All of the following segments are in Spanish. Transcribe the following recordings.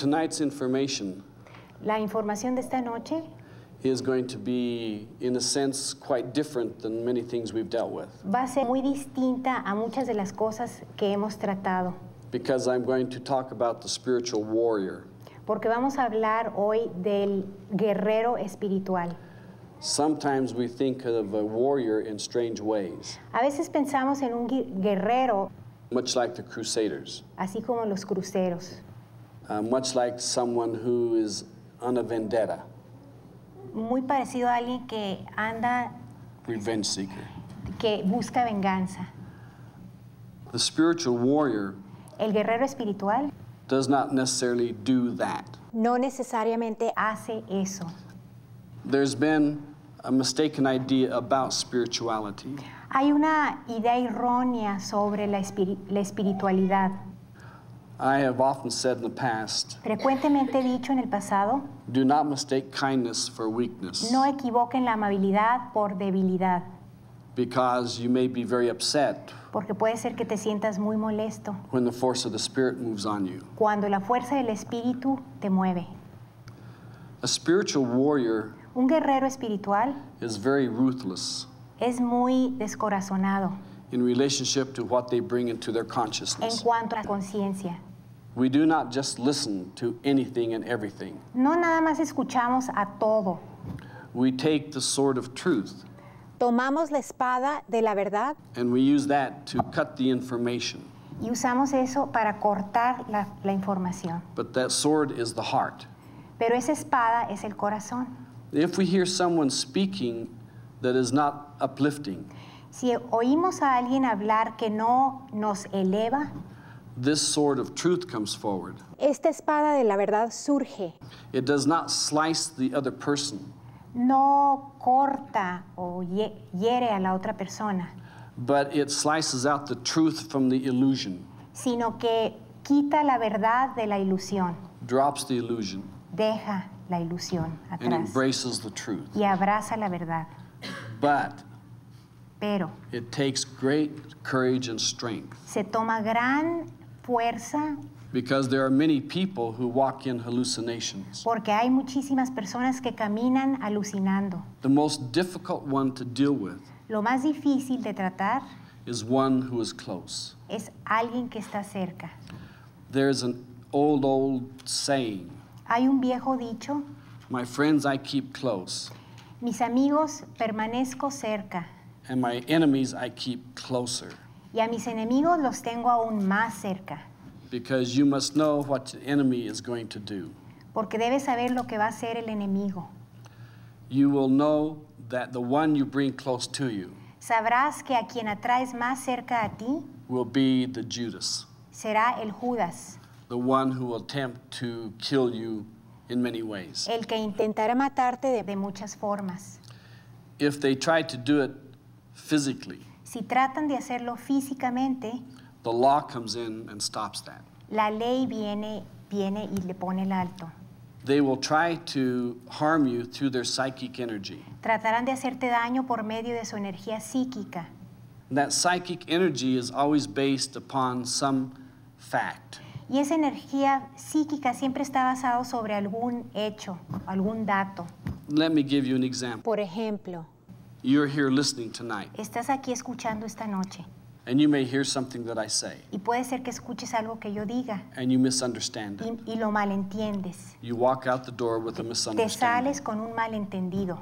tonight's information La información de esta noche is going to be, in a sense, quite different than many things we've dealt with. Va a ser muy distinta a muchas de las cosas que hemos tratado. Because I'm going to talk about the spiritual warrior. Porque vamos a hablar hoy del guerrero espiritual. Sometimes we think of a warrior in strange ways. A veces pensamos en un guerrero. Much like the crusaders. Así como los cruceros. Uh, much like someone who is on a vendetta. Muy parecido a alguien que anda. Revenge seeker. Que busca venganza. The spiritual warrior. El guerrero espiritual. Does not necessarily do that. No necesariamente hace eso. There's been a mistaken idea about spirituality. Hay una idea errónea sobre la, espir la espiritualidad. I have often said in the past, Frecuentemente dicho en el pasado, do not mistake kindness for weakness. No equivoquen la amabilidad por debilidad. Because you may be very upset Porque puede ser que te sientas muy molesto when the force of the Spirit moves on you. cuando la fuerza del espíritu te mueve. A spiritual warrior Un guerrero espiritual is very ruthless es muy descorazonado in relationship to what they bring into their consciousness. en cuanto a la conciencia. We do not just listen to anything and everything. No nada más escuchamos a todo. We take the sword of truth. Tomamos la espada de la verdad. And we use that to cut the information. Y usamos eso para cortar la, la información. But that sword is the heart. Pero esa espada es el corazón. If we hear someone speaking that is not uplifting. Si oímos a alguien hablar que no nos eleva this sword of truth comes forward. Esta espada de la verdad surge. It does not slice the other person. No corta o hiere a la otra persona. But it slices out the truth from the illusion. Sino que quita la verdad de la ilusión. Drops the illusion. Deja la ilusión atrás. And embraces the truth. Y abraza la verdad. But Pero it takes great courage and strength. Se toma gran fuerza. Because there are many people who walk in hallucinations. Porque hay muchísimas personas que caminan alucinando. The most difficult one to deal with. Lo más difícil de tratar. Is one who is close. Es alguien que está cerca. There's an old old saying. Hay un viejo dicho. My friends I keep close. Mis amigos permanezco cerca. And my enemies I keep closer. y a mis enemigos los tengo aún más cerca. Because you must know what the enemy is going to do. Porque debes saber lo que va a hacer el enemigo. You will know that the one you bring close to you Sabrás que a quien atraes más cerca a ti will be the Judas, será el Judas, the one who will attempt to kill you in many ways. el que intentará matarte de, de muchas formas. If they try to do it physically, si tratan de hacerlo físicamente, La ley viene, viene y le pone el alto. They will try to harm you through their psychic energy. Tratarán de hacerte daño por medio de su energía psíquica. that psychic energy is always based upon some fact. Y esa energía psíquica siempre está basada sobre algún hecho, algún dato. Let me give you an example. Por ejemplo, You're here listening tonight. Estás aquí escuchando esta noche. And you may hear something that I say. Y puede ser que escuches algo que yo diga. And you misunderstand it. Y, y lo malentiendes. You walk out the door with a misunderstanding. Te sales con un malentendido.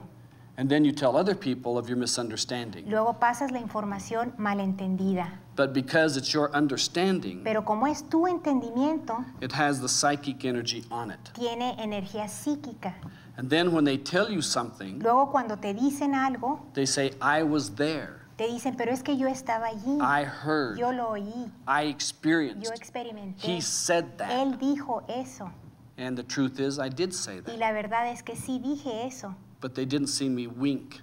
And then you tell other people of your misunderstanding. Luego pasas la información malentendida. But because it's your understanding, Pero como es tu entendimiento, it has the psychic energy on it. Tiene energía psíquica. And then when they tell you something, luego cuando te dicen algo, they say, I was there. Te dicen, pero es que yo estaba allí. I heard. Yo lo oí. I experienced. Yo experimenté. He said that. Él dijo eso. And the truth is, I did say that. Y la verdad es que sí dije eso. But they didn't see me wink.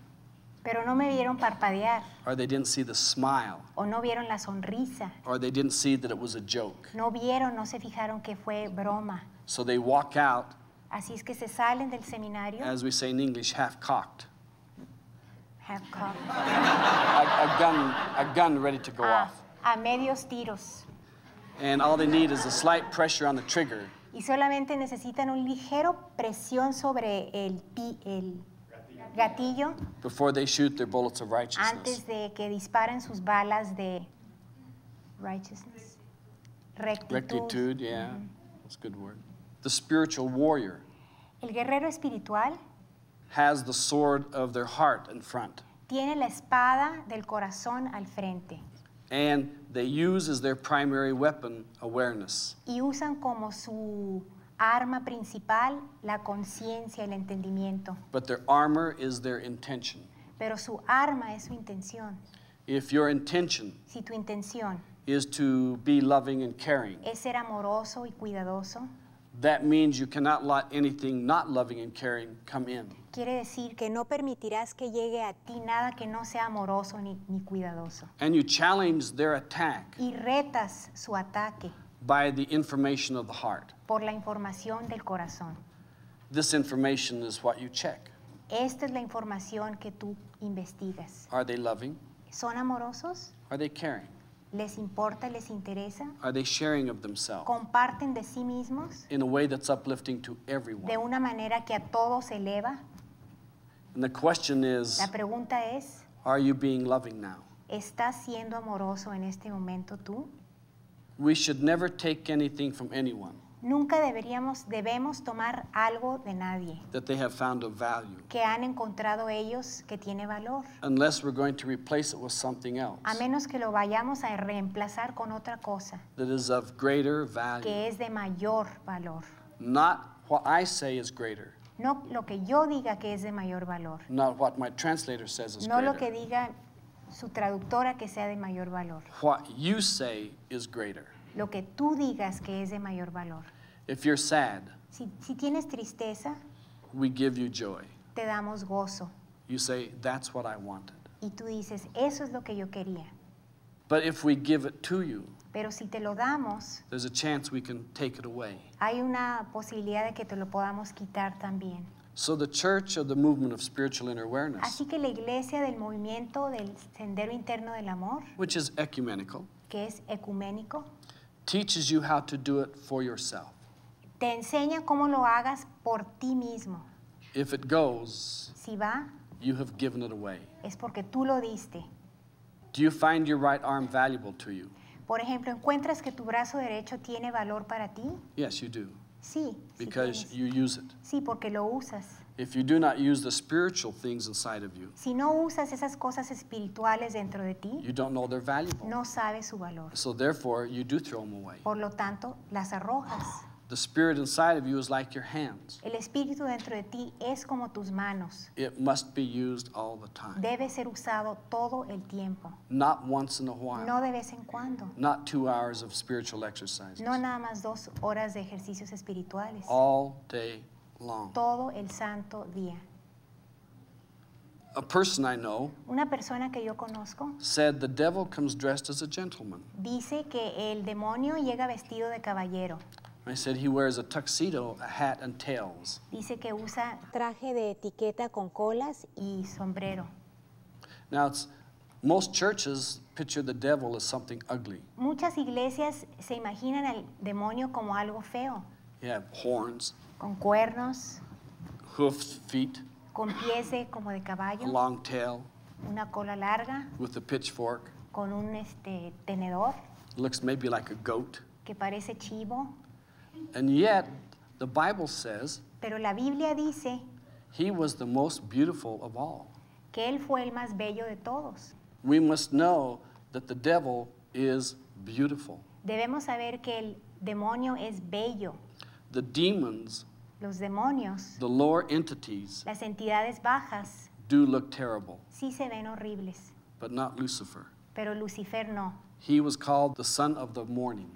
Pero no me vieron parpadear. Or they didn't see the smile. O no vieron la sonrisa. Or they didn't see that it was a joke. No vieron, no se fijaron que fue broma. So they walk out Así es que se salen del seminario. As we say in English, half cocked. Half cocked. a, gun, a gun ready to go off. A medios tiros. And all they need is a slight pressure on the trigger. Y solamente necesitan un ligero presión sobre el, pi, el gatillo. Before they shoot their bullets of righteousness. Antes de que disparen sus balas de righteousness. Rectitud. Rectitude, yeah. Mm That's a good word. the spiritual warrior El guerrero espiritual has the sword of their heart in front. tiene la espada del corazón al frente And they use as their primary weapon awareness. y usan como su arma principal la conciencia, el entendimiento, But their armor is their intention. pero su arma es su intención. If your intention Si tu intención is to be loving and caring, es ser amoroso y cuidadoso, that means you cannot let anything not loving and caring come in. Quiere decir que no permitirás que llegue a ti nada que no sea amoroso ni, ni cuidadoso. And you challenge their attack Y retas su ataque by the information of the heart. por la información del corazón. This information is what you check. Esta es la información que tú investigas. Are they loving? ¿Son amorosos? Are they caring? les importa, les interesa? Are they sharing of themselves Comparten de sí mismos in a way that's uplifting to everyone? de una manera que a todos eleva. And the question is, La pregunta es, are you being loving now? ¿estás siendo amoroso en este momento tú? We should never take anything from anyone. Nunca deberíamos, debemos tomar algo de nadie. Que han encontrado ellos que tiene valor. A menos que lo vayamos a reemplazar con otra cosa. Que es de mayor valor. No lo que yo diga que es de mayor valor. no lo que diga su traductora que sea de mayor valor. Lo que tú digas que es de mayor valor. If you're sad, si, si tienes tristeza, we give you joy. Te damos gozo. You say, that's what I wanted. Y tú dices, eso es lo que yo quería. But if we give it to you, Pero si te lo damos, there's a chance we can take it away. Hay una posibilidad de que te lo podamos quitar también. So the church of the movement of spiritual inner awareness. Así que la iglesia del movimiento del sendero interno del amor, which is ecumenical, que es ecuménico, teaches you how to do it for yourself. Te enseña cómo lo hagas por ti mismo. If it goes, si va, you have given it away. Es porque tú lo diste. Do you find your right arm valuable to you? Por ejemplo, ¿encuentras que tu brazo derecho tiene valor para ti? Yes, you do. Sí, because you use it. Sí, porque lo usas. If you do not use the spiritual things inside of you, si no usas esas cosas espirituales dentro de ti, you don't know they're valuable. No sabes su valor. So therefore, you do throw them away. Por lo tanto, las arrojas. The spirit inside of you is like your hands. El espíritu dentro de ti es como tus manos. It must be used all the time. Debe ser usado todo el tiempo. Not once in a while. No de vez en cuando. Not two hours of spiritual exercises. No nada más dos horas de ejercicios espirituales. All day long. Todo el santo día. A person I know Una persona que yo conozco said the devil comes dressed as a gentleman. Dice que el demonio llega vestido de caballero. I said he wears a tuxedo, a hat and tails. Dice que usa traje de etiqueta con colas y sombrero. Now it's most churches picture the devil as something ugly. Muchas iglesias se imaginan al demonio como algo feo. You have horns. Con cuernos. Hoofed feet. Con pies de, como de caballo. A long tail. Una cola larga. With a pitchfork. Con un este tenedor. Looks maybe like a goat. Que parece chivo. And yet, the Bible says, pero la Biblia dice he was the most beautiful of all. que él fue el más bello de todos. We must know that the devil is beautiful. Debemos saber que el demonio es bello. The demons, Los demonios, the lower entities, las entidades bajas, do look terrible, sí se ven horribles, but not Lucifer. pero Lucifer no. He was called the son of the morning.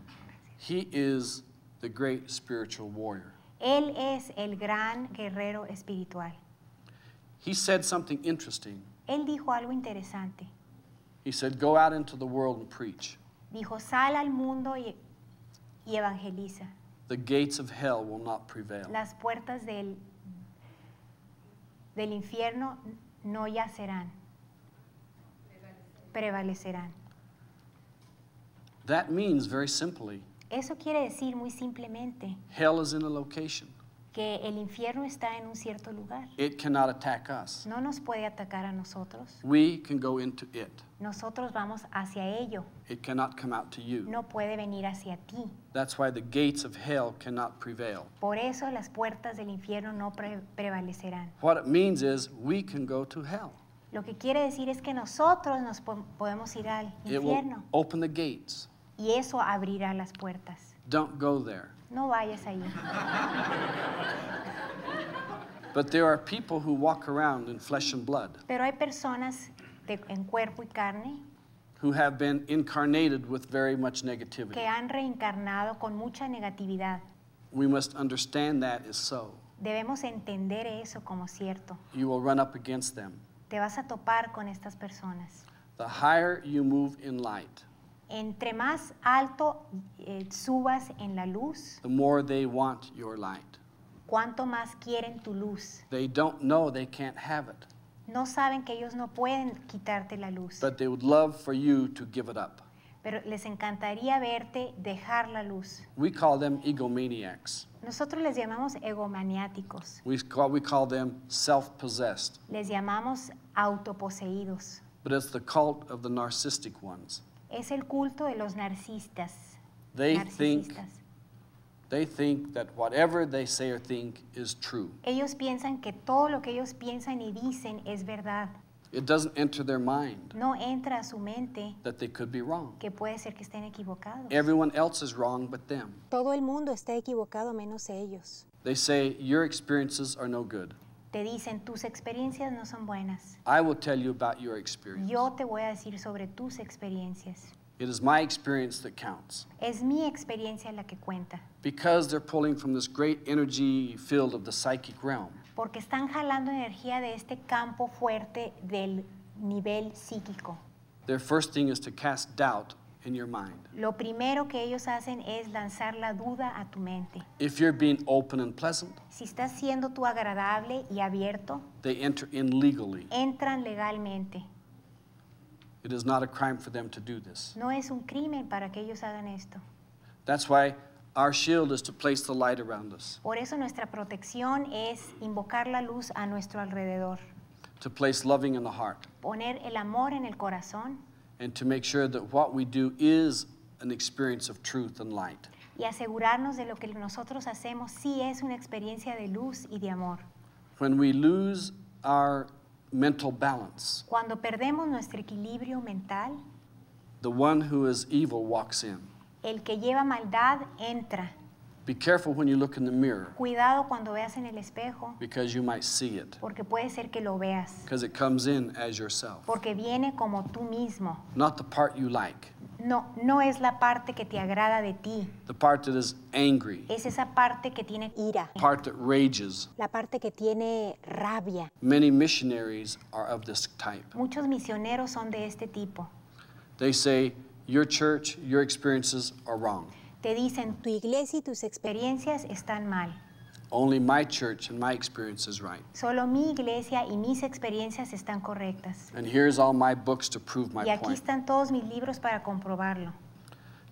He is the great spiritual warrior. Él es el gran guerrero espiritual. He said something interesting. Él dijo algo interesante. He said, Go out into the world and preach. Dijo, sal al mundo y, y evangeliza. The gates of hell will not prevail. Las puertas del, del infierno no yacerán, prevalecerán. That means, very simply, Eso quiere decir muy simplemente que el infierno está en un cierto lugar. No nos puede atacar a nosotros. Nosotros vamos hacia ello. No puede venir hacia ti. Por eso las puertas del infierno no prevalecerán. Lo que quiere decir es que nosotros nos podemos ir al infierno. open the gates y eso abrirá las puertas. Don't go there. No vayas ahí. But there are people who walk around in flesh and blood. Pero hay personas de, en cuerpo y carne who have been incarnated with very much negativity. que han reencarnado con mucha negatividad. We must understand that is so. Debemos entender eso como cierto. You will run up against them. Te vas a topar con estas personas. The higher you move in light entre más alto eh, subas en la luz, cuanto más quieren tu luz. No saben que ellos no pueden quitarte la luz, pero les encantaría verte dejar la luz. We call them egomaniacs. Nosotros les llamamos egomaniáticos, we call them self possessed. les llamamos autoposeídos, but it's the cult of the narcissistic ones es el culto de los narcistas. They narcisistas. they think that whatever they say or think is true. Ellos piensan que todo lo que ellos piensan y dicen es verdad. It doesn't enter their mind. No entra a su mente. Que puede ser que estén equivocados. Everyone else is wrong but them. Todo el mundo está equivocado menos ellos. They say your experiences are no good te dicen tus experiencias no son buenas. I will tell you about your experience. Yo te voy a decir sobre tus experiencias. It is my experience that counts. Es mi experiencia la que cuenta. Because they're pulling from this great energy field of the psychic realm. Porque están jalando energía de este campo fuerte del nivel psíquico. Their first thing is to cast doubt mind. Lo primero que ellos hacen es lanzar la duda a tu mente. If you're being open and pleasant, si estás siendo tú agradable y abierto, they enter in legally. Entran legalmente. It is not a crime for them to do this. No es un crimen para que ellos hagan esto. That's why our shield is to place the light around us. Por eso nuestra protección es invocar la luz a nuestro alrededor. To place loving in the heart. Poner el amor en el corazón. and to make sure that what we do is an experience of truth and light. Y asegurarnos de lo que nosotros hacemos sí es una experiencia de luz y de amor. When we lose our mental balance, Cuando perdemos nuestro equilibrio mental, the one who is evil walks in. el que lleva maldad entra. Be careful when you look in the mirror. Cuidado cuando veas en el espejo. Because you might see it. Porque puede ser que lo veas. Because it comes in as yourself. Porque viene como tú mismo. Not the part you like. No, no es la parte que te agrada de ti. The part that is angry. Es esa parte que tiene ira. Part that rages. La parte que tiene rabia. Many missionaries are of this type. Muchos misioneros son de este tipo. They say your church, your experiences are wrong. Te dicen, tu iglesia y tus experiencias están mal. Only my church and my experience is right. Solo mi iglesia y mis experiencias están correctas. And here's all my books to prove my y aquí point. están todos mis libros para comprobarlo.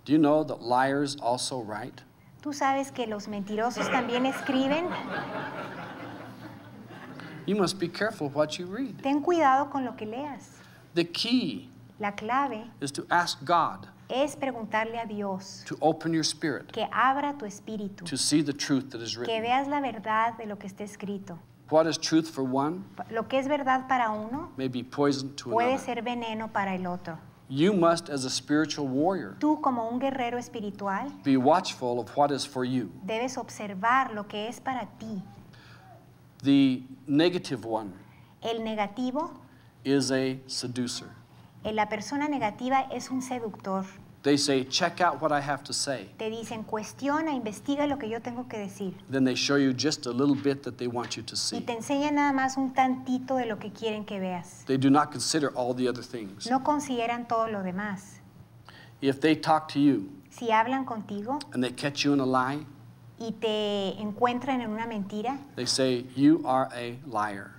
Do you know that liars also write? ¿Tú sabes que los mentirosos también escriben? You must be careful what you read. Ten cuidado con lo que leas. The key La clave is to ask God es preguntarle a Dios que abra tu espíritu, que veas la verdad de lo que está escrito. lo que es verdad para uno puede ser veneno para el otro. You must, as a spiritual warrior, tú como un guerrero espiritual, be watchful of what is for you. Debes observar lo que es para ti. el negativo, es a seducer. La persona negativa es un seductor. Te dicen, cuestiona, investiga lo que yo tengo que decir. Y te enseñan nada más un tantito de lo que quieren que veas. No consideran todo lo demás. si hablan contigo, y te encuentran en una mentira, they say, you are a liar.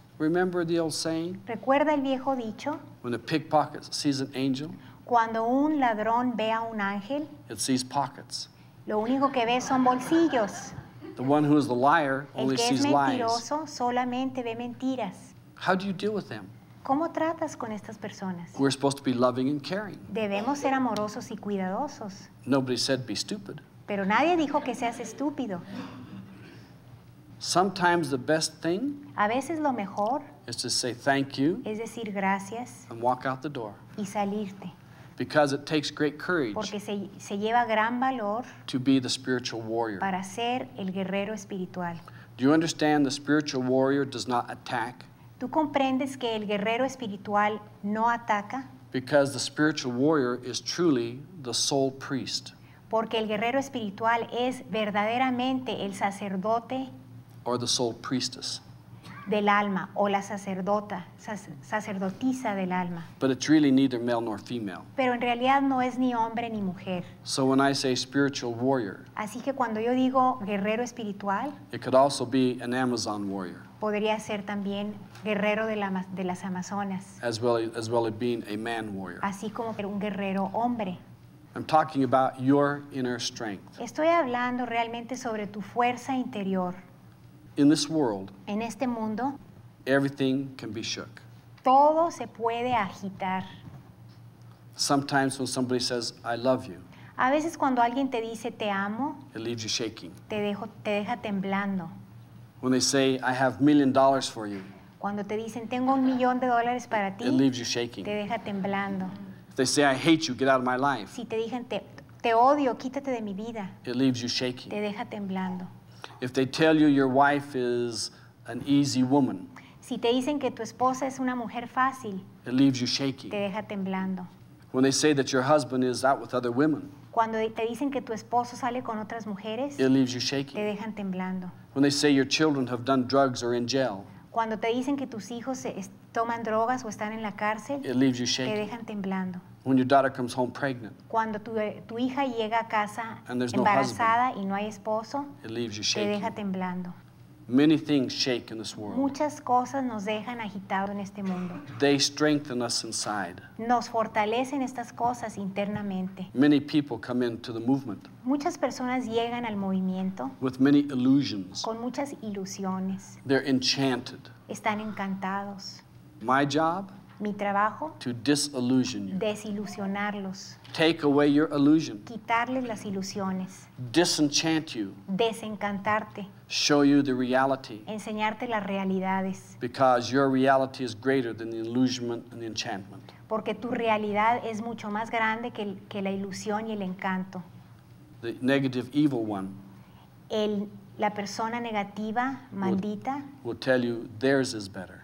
Remember the old saying? ¿Recuerda el viejo dicho? When a pickpocket sees an angel, Cuando un ladrón ve a un ángel, it sees pockets. lo único que ve son bolsillos. The one who is the liar El que es sees lies. mentiroso solamente ve mentiras. How do you deal with them? ¿Cómo tratas con estas personas? We're supposed to be loving and caring. Debemos ser amorosos y cuidadosos, Nobody said be stupid. pero nadie dijo que seas estúpido. Sometimes the best thing a veces lo mejor is to say thank you es decir gracias and walk out the door. Y salirte. Because it takes great courage Porque se, se lleva gran valor to be the spiritual warrior. Para ser el guerrero espiritual. Do you understand the spiritual warrior does not attack? ¿Tú comprendes que el guerrero espiritual no ataca? Because the spiritual warrior is truly the sole priest. Porque el guerrero espiritual es verdaderamente el sacerdote Del alma o la sacerdotisa del alma. Pero en realidad no es ni hombre ni mujer. así que cuando yo digo guerrero espiritual, Podría ser también guerrero de, de las Amazonas. Así como un guerrero hombre. Estoy hablando realmente sobre tu fuerza interior in this world, en este mundo, everything can be shook. Todo se puede agitar. Sometimes when somebody says, I love you, A veces cuando alguien te dice te amo, it leaves you shaking. te, dejo, te deja temblando. When they say, I have million dollars for you, Cuando te dicen tengo un millón de dólares para ti, it leaves you shaking. te deja temblando. If they say, I hate you, get out of my life, Si te dicen te, te odio, quítate de mi vida, it leaves you shaking. te deja temblando. If they tell you your wife is an easy woman, si te dicen que tu esposa es una mujer fácil, it leaves you shaky. te deja temblando. When they say that your husband is out with other women, Cuando te dicen que tu esposo sale con otras mujeres, it leaves you shaky. te dejan temblando. When they say your children have done drugs or in jail, Cuando te dicen que tus hijos toman drogas o están en la cárcel, it leaves you te dejan temblando. When your daughter comes home pregnant. Cuando tu, eh, tu hija llega a casa And no embarazada y no hay esposo, It leaves you te deja temblando. Many things shake in this world. Muchas cosas nos dejan agitados en este mundo. They strengthen us inside. Nos fortalecen estas cosas internamente. Many people come into the movement Muchas personas llegan al movimiento with many illusions. con muchas ilusiones. They're enchanted. Están encantados. My job mi trabajo to disillusion you. desilusionarlos. Take away your illusion. Quitarles las ilusiones. Disenchant you. Desencantarte. Show you the reality. Enseñarte las realidades. Because your reality is greater than the illusionment and the enchantment. Porque tu realidad es mucho más grande que, el, que la ilusión y el encanto. The negative evil one. El, la persona negativa, maldita, will, will tell you theirs is better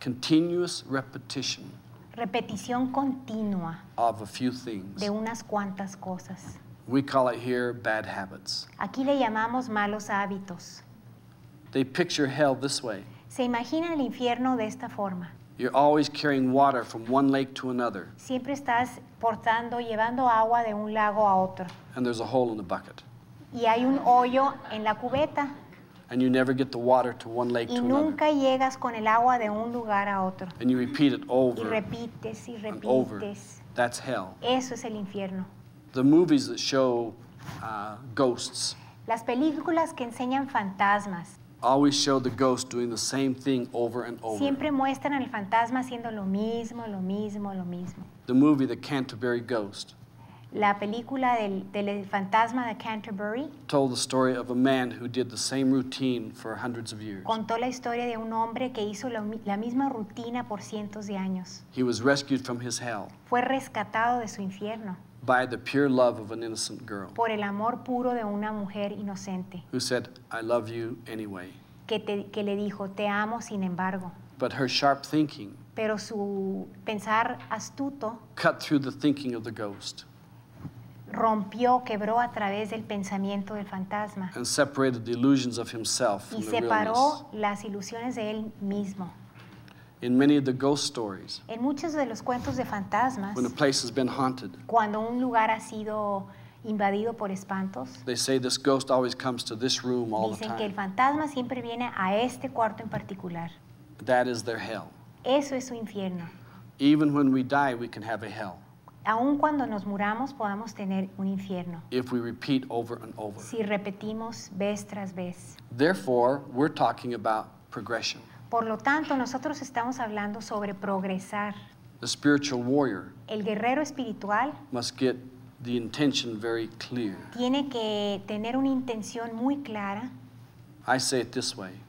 Continuous repetition repetición continua of a few things. de unas cuantas cosas. We call it here bad habits. Aquí le llamamos malos hábitos. They picture hell this way. Se imagina el infierno de esta forma. You're always carrying water from one lake to another. Siempre estás portando, llevando agua de un lago a otro. And there's a hole in the bucket. Y hay un hoyo en la cubeta. and you never get the water to one lake y to nunca another. llegas con el agua de un lugar a otro. And you repeat it over. Y repites y repites. Over. That's hell. Eso es el infierno. The movies that show uh, ghosts. Las películas que enseñan fantasmas. Always show the ghost doing the same thing over and over. Siempre muestran al fantasma haciendo lo mismo, lo mismo, lo mismo. The movie The Canterbury Ghost. la película del, del fantasma de Canterbury told the story of a man who did the same routine for hundreds of years. Contó la historia de un hombre que hizo la, misma rutina por cientos de años. He was rescued from his hell. Fue rescatado de su infierno. by the pure love of an innocent girl. Por el amor puro de una mujer inocente. Who said, "I love you anyway." Que, que le dijo, "Te amo sin embargo." But her sharp thinking. Pero su pensar astuto. Cut through the thinking of the ghost rompió, quebró a través del pensamiento del fantasma. And separated the illusions of himself y from separó the las ilusiones de él mismo. In many of the ghost stories, en muchos de los cuentos de fantasmas, when a place has been haunted, cuando un lugar ha sido invadido por espantos. They say this ghost always comes to this room all Dicen the time. que el fantasma siempre viene a este cuarto en particular. That is their hell. Eso es su infierno. Even when we die, we can have a hell aun cuando nos muramos podamos tener un infierno. Si repetimos vez tras vez. Por lo tanto, nosotros estamos hablando sobre progresar. El guerrero espiritual Tiene que tener una intención muy clara.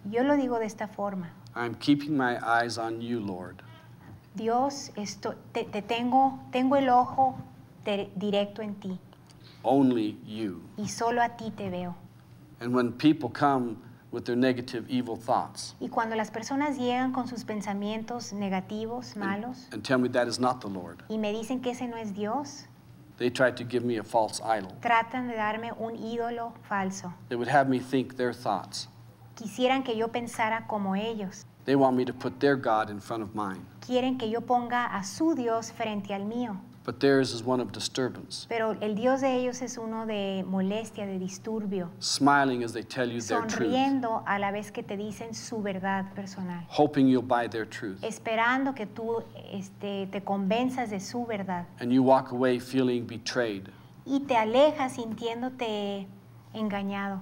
Yo lo digo de esta forma. I'm keeping my eyes on you, Lord. Dios, esto, te, tengo, tengo el ojo directo en ti. Y solo a ti te veo. Y cuando las personas llegan con sus pensamientos negativos, malos. Y me dicen que ese no es Dios. Tratan de darme un ídolo falso. Quisieran que yo pensara como ellos. Quieren que yo ponga a su Dios frente al mío. Pero el Dios de ellos es uno de molestia, de disturbio. Smiling Sonriendo a la vez que te dicen su verdad personal. Esperando que tú este, te convenzas de su verdad. Y te alejas sintiéndote engañado.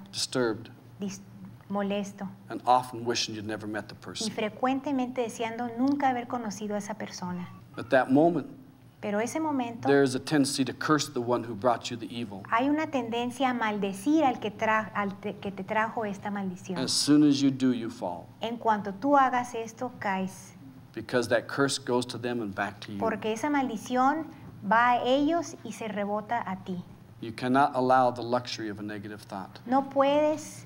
molesto. And often wishing you'd never met the person. Y frecuentemente deseando nunca haber conocido a esa persona. At that moment, Pero ese momento, there's a tendency to curse the one who brought you the evil. Hay una tendencia a maldecir al que, tra al te que te trajo esta maldición. As soon as you do, you fall. En cuanto tú hagas esto, caes. Because that curse goes to them and back to you. Porque esa maldición va a ellos y se rebota a ti. You cannot allow the luxury of a negative thought. No puedes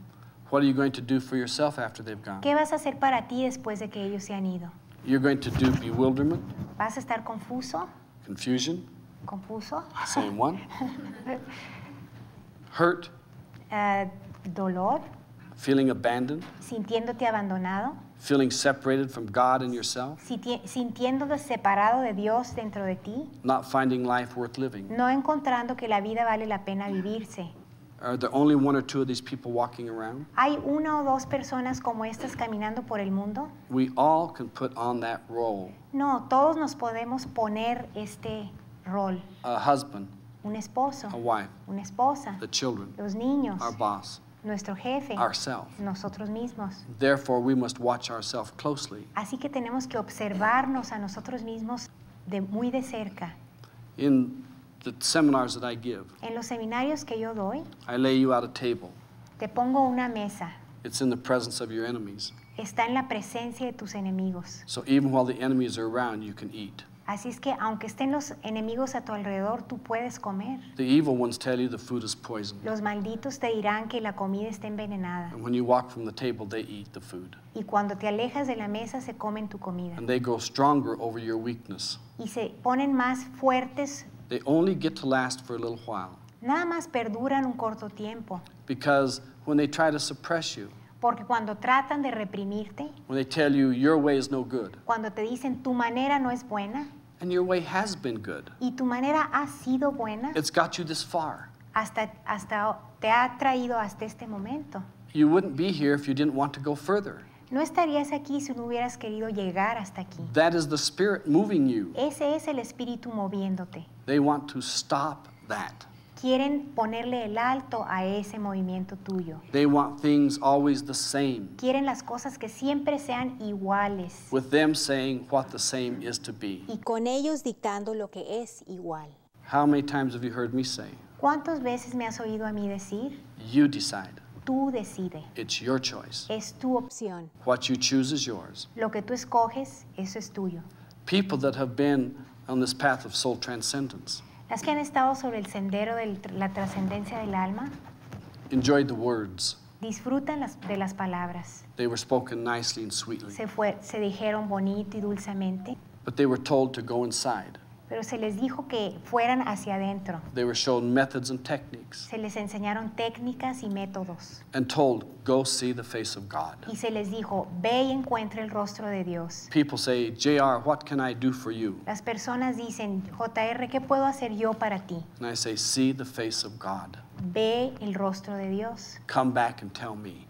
What are you going to do for yourself after they've gone? ¿Qué vas a hacer para ti después de que ellos se han ido? You're going to do bewilderment. ¿Vas a estar confuso? Confusion. Confuso. Same one. Hurt. Uh, dolor. Feeling abandoned. Sintiéndote abandonado. Feeling separated from God and yourself. Sintiéndote separado de Dios dentro de ti. Not finding life worth living. No encontrando que la vida vale la pena vivirse. Are there only one or two of these people walking around? Hay una o dos personas como estas caminando por el mundo. We all can put on that role. No, todos nos podemos poner este rol. A husband. Un esposo. A wife. Una esposa. The children. Los niños. Our boss. Nuestro jefe. Ourself. Nosotros mismos. Therefore, we must watch ourselves closely. Así que tenemos que observarnos a nosotros mismos de muy de cerca. In en los seminarios que yo doy, Te pongo una mesa. Está en la presencia de tus enemigos. Así es que aunque estén los enemigos a tu alrededor, tú puedes comer. Los malditos te dirán que la comida está envenenada. Y cuando te alejas de la mesa, se comen tu comida. Y se ponen más fuertes they only get to last for a little while. Nada más perduran un corto tiempo. Because when they try to suppress you, porque cuando tratan de reprimirte, when they tell you your way is no good, cuando te dicen tu manera no es buena, and your way has been good, y tu manera ha sido buena, it's got you this far. Hasta, hasta te ha traído hasta este momento. You wouldn't be here if you didn't want to go further. No estarías aquí si no hubieras querido llegar hasta aquí. Ese es el espíritu moviéndote. stop Quieren ponerle el alto a ese movimiento tuyo. Quieren las cosas que siempre sean iguales. Y con ellos dictando lo que es igual. ¿Cuántas veces me has oído a mí decir? You decide. tú decides. It's your choice. Es tu opción. What you choose is yours. Lo que tú escoges, eso es tuyo. People that have been on this path of soul transcendence. Las que han estado sobre el sendero de la trascendencia del alma. Enjoyed the words. Disfrutan las, de las palabras. They were spoken nicely and sweetly. Se, fue, se dijeron bonito y dulcemente. But they were told to go inside. Pero se les dijo que fueran hacia adentro. Se les enseñaron técnicas y métodos. Y se les dijo, ve y encuentra el rostro de Dios. can do for you? Las personas dicen, JR, ¿qué puedo hacer yo para ti? And I say, see Ve el rostro de Dios.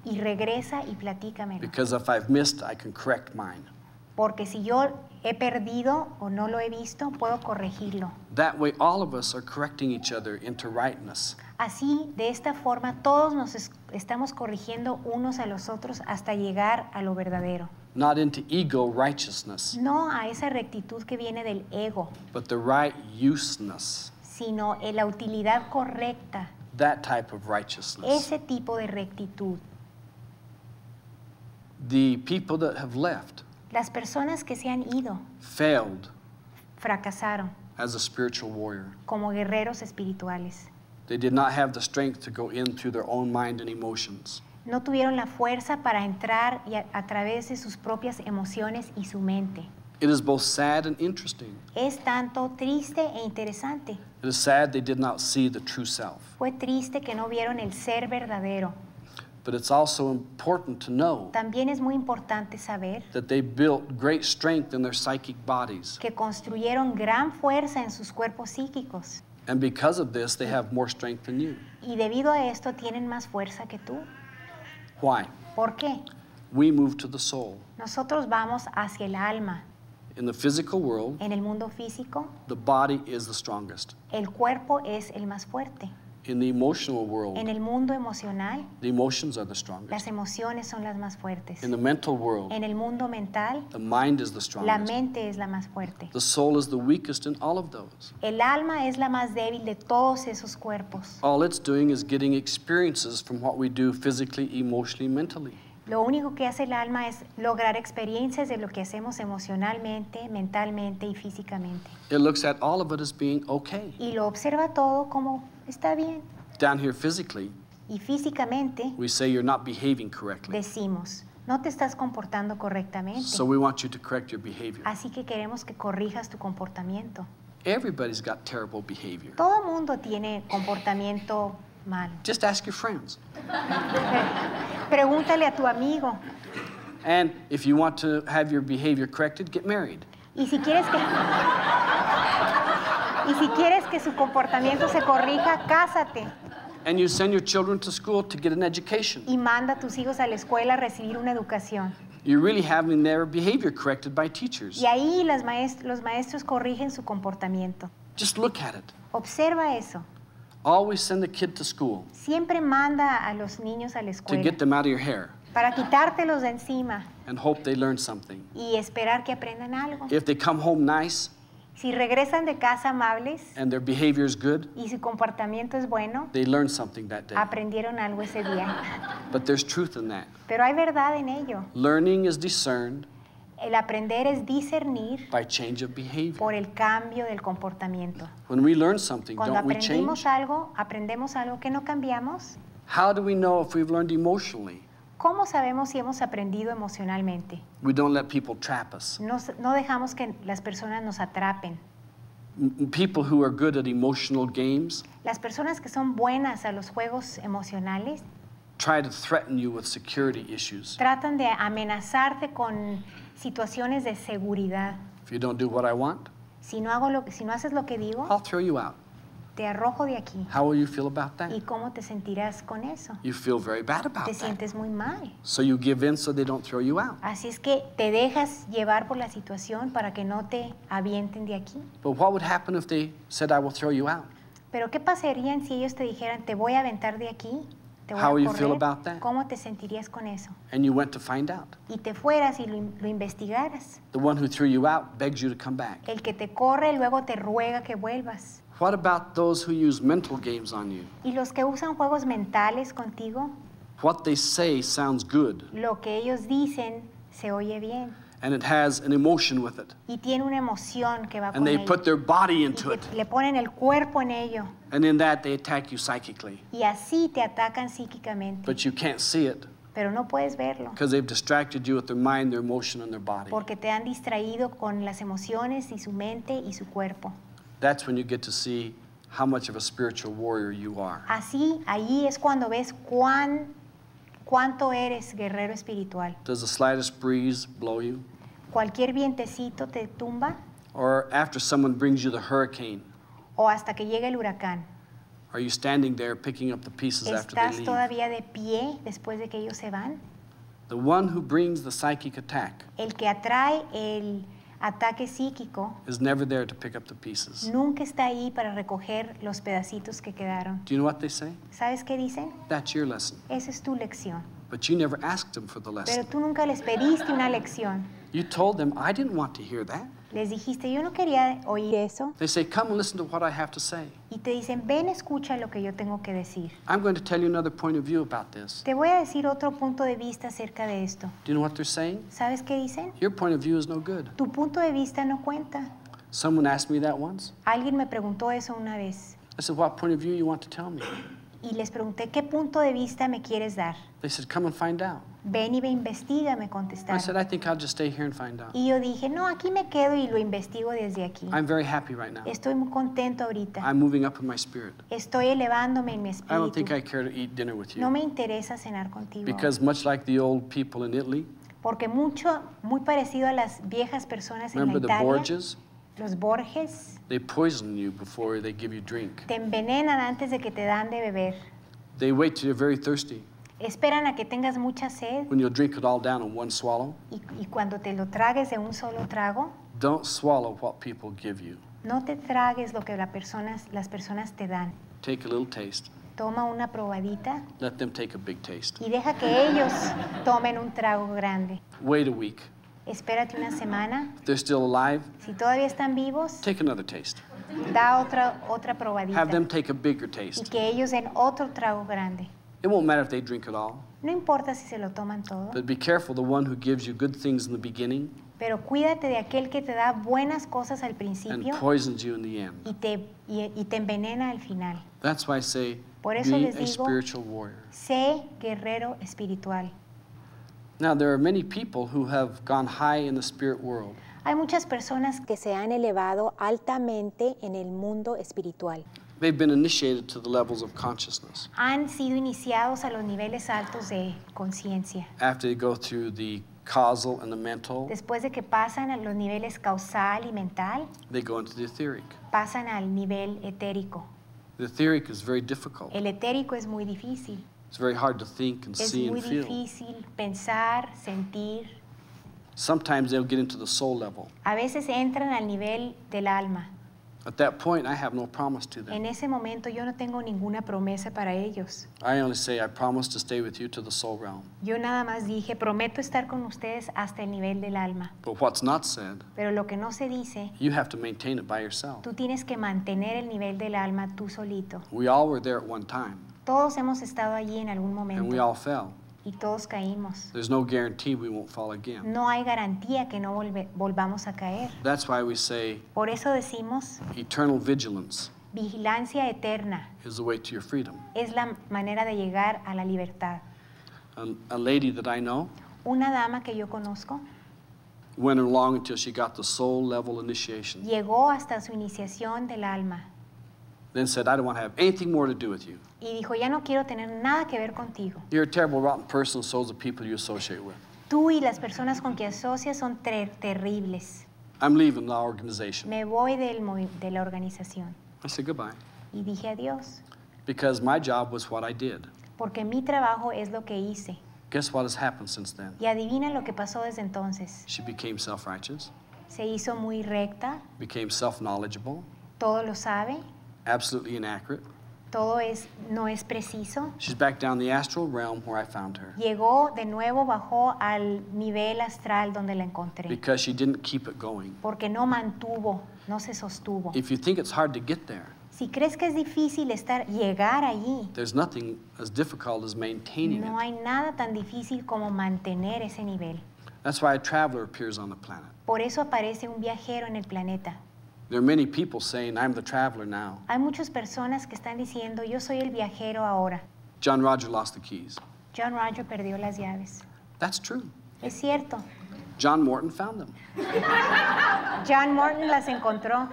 Y regresa y platícame. Because if I've missed, I can correct mine. Porque si yo he perdido o no lo he visto, puedo corregirlo. Así, de esta forma todos nos estamos corrigiendo unos a los otros hasta llegar a lo verdadero. No a esa rectitud que viene del ego. Sino en la utilidad correcta. That type of righteousness. Ese tipo de rectitud. The people that have left. Las personas que se han ido fracasaron como guerreros espirituales. No tuvieron la fuerza para entrar y a, través de sus propias emociones y su mente. Es tanto triste e interesante. Fue triste que no vieron el ser verdadero. But it's also important to know También es muy importante saber that they built great strength in their psychic bodies. que construyeron gran fuerza en sus cuerpos psíquicos. And because of this, they have more strength than you. Y debido a esto tienen más fuerza que tú. Why? ¿Por qué? We move to the soul. Nosotros vamos hacia el alma. In the physical world, en el mundo físico, the body is the strongest. El cuerpo es el más fuerte. en el mundo emocional, las emociones son las más fuertes. en el mundo mental, la mente es la más fuerte. El alma es la más débil de todos esos cuerpos. Lo único que hace el alma es lograr experiencias de lo que hacemos emocionalmente, mentalmente y físicamente. Y lo observa todo como Está bien. Down here physically, y físicamente, we say you're not behaving correctly. Decimos, no te estás comportando correctamente. So we want you to correct your behavior. Así que queremos que corrijas tu comportamiento. Everybody's got terrible behavior. Todo mundo tiene comportamiento malo. Just ask your friends. Pregúntale a tu amigo. And if you want to have your behavior corrected, get married. Y si quieres que y si quieres que su comportamiento se corrija, cásate. And you send your children to school to get an education. Y manda a tus hijos a la escuela a recibir una educación. You're really having their behavior corrected by teachers. Y ahí las maest los maestros corrigen su comportamiento. Just look at it. Observa eso. Always send the kid to school. Siempre manda a los niños a la escuela. To get them out of your hair. Para quitártelos de encima. And hope they learn something. Y esperar que aprendan algo. If they come home nice, si regresan de casa amables y su comportamiento es bueno, aprendieron algo ese día. Pero hay verdad en ello. Learning is discerned el aprender es discernir por el cambio del comportamiento. Cuando aprendemos algo, aprendemos algo que no cambiamos. How do we know if we've learned emotionally? ¿Cómo sabemos si hemos aprendido emocionalmente? no dejamos que las personas nos atrapen. Las personas que son buenas a los juegos emocionales. Tratan de amenazarte con situaciones de seguridad. Si no hago lo, si no haces lo que digo. I'll throw you te arrojo de aquí. How will you feel about that? ¿Y cómo te sentirás con eso? You feel very bad about te sientes muy mal. So you give in so they don't throw you out. Así es que te dejas llevar por la situación para que no te avienten de aquí. But what would happen if they said I will throw you out? Pero qué pasaría si ellos te dijeran te voy a aventar de aquí? Te voy How a correr. You feel about that? ¿Cómo te sentirías con eso? And you went to find out. Y te fueras y lo, lo investigaras. The one who threw you out begs you to come back. El que te corre luego te ruega que vuelvas. What about those who use mental games on you? ¿Y los que usan juegos mentales contigo? What they say sounds good. Lo que ellos dicen se oye bien. And it has an emotion with it. Y tiene una emoción que va and con they ello. put their body into y it. Le ponen el cuerpo en ello. And in that they attack you psychically. Y así te atacan psíquicamente. But you can't see it. pero no puedes verlo. Because they've distracted you with their their their mind, emotion, and body. Porque te han distraído con las emociones y su mente y su cuerpo. That's when you get to see how much of a spiritual warrior you are. Así, allí es cuando ves cuán cuánto eres guerrero espiritual. Does the slightest breeze blow you? Cualquier vientecito te tumba. Or after someone brings you the hurricane. O hasta que llegue el huracán. Are you standing there picking up the pieces after they leave? ¿Estás todavía de pie después de que ellos se van? The one who brings the psychic attack. El que atrae el ataque psíquico is never there to pick up the pieces. nunca está ahí para recoger los pedacitos que quedaron. Do you know what they say? ¿Sabes qué dicen? That's your lesson. Esa es tu lección. But you never asked them for the lesson. Pero tú nunca les pediste una lección. You told them, I didn't want to hear that. Les dijiste, yo no quería oír eso. Y te dicen, ven, escucha lo que yo tengo que decir. Te voy a decir otro punto de vista acerca de esto. ¿Sabes qué dicen? Tu punto de vista no cuenta. Someone asked me that once. Alguien me preguntó eso una vez. Y les pregunté, ¿qué punto de vista me quieres dar? They said, come and find out. Ven y ve, investiga, me contestaron. Y yo dije, no, aquí me quedo y lo investigo desde aquí. Estoy muy contento ahorita. I'm Estoy elevándome en mi espíritu. No me interesa cenar contigo. Porque mucho, muy parecido a las viejas personas en Italia. The Borges? Los Borges. They poison you before they give you Te envenenan antes de que te dan de beber. They wait till you're very thirsty. Esperan a que tengas mucha sed. Y, y cuando te lo tragues de un solo trago. No te tragues lo que personas, las personas te dan. Toma una probadita. Let them take a big taste. Y deja que ellos tomen un trago grande. Wait a week. Espérate una semana. Si todavía están vivos. Take another taste. Da otra otra probadita. them take a bigger taste. Y que ellos den otro trago grande. It won't matter if they drink it all. No importa si se lo toman todo. But be careful the one who gives you good things in the beginning. Pero cuídate de aquel que te da buenas cosas al principio. And poisons you in the end. Y te y, y te envenena al final. That's why I say Por eso be les digo, a spiritual warrior. Sé guerrero espiritual. Now there are many people who have gone high in the spirit world. Hay muchas personas que se han elevado altamente en el mundo espiritual. They've been initiated to the levels of consciousness. Han sido iniciados a los niveles altos de conciencia. After they go through the causal and the mental. Después de que pasan a los niveles causal y mental. They go into the etheric. Pasan al nivel etérico. The etheric is very difficult. El etérico es muy difícil. It's very hard to think and es see and feel. Es muy difícil pensar, sentir. Sometimes they'll get into the soul level. A veces entran al nivel del alma. En ese momento yo no tengo ninguna promesa para ellos. Yo nada más dije, prometo estar con ustedes hasta el nivel del alma. Pero lo que no se dice, Tú tienes que mantener el nivel del alma tú solito. Todos hemos estado allí en algún momento y todos caímos. no hay garantía que no volvamos a caer. Por eso decimos eternal vigilance. Vigilancia eterna es la manera de llegar a la libertad. Um, Una dama que yo conozco llegó hasta su iniciación del alma. Then said, I don't want to have anything more to do with you. Y dijo, ya no quiero tener nada que ver contigo. You're a terrible, rotten person, so is the people you associate with. Tú y las personas con que asocias son ter terribles. I'm leaving the organization. Me voy del de la organización. I said goodbye. Y dije adiós. Because my job was what I did. Porque mi trabajo es lo que hice. Guess what has happened since then? Y adivina lo que pasó desde entonces. She became self-righteous. Se hizo muy recta. Became self-knowledgeable. Todo lo sabe absolutely inaccurate. Todo es no es preciso. She's back down the astral realm where I found her. Llegó de nuevo bajó al nivel astral donde la encontré. Because she didn't keep it going. Porque no mantuvo, no se sostuvo. If you think it's hard to get there. Si crees que es difícil estar llegar allí. There's nothing as difficult as maintaining no hay nada tan difícil como mantener ese nivel. That's why a traveler appears on the planet. Por eso aparece un viajero en el planeta. There are many people saying, I'm the traveler now. Hay muchas personas que están diciendo, yo soy el viajero ahora. John Roger lost the keys. John Roger perdió las llaves. That's true. Es cierto. John Morton found them. John Morton las encontró.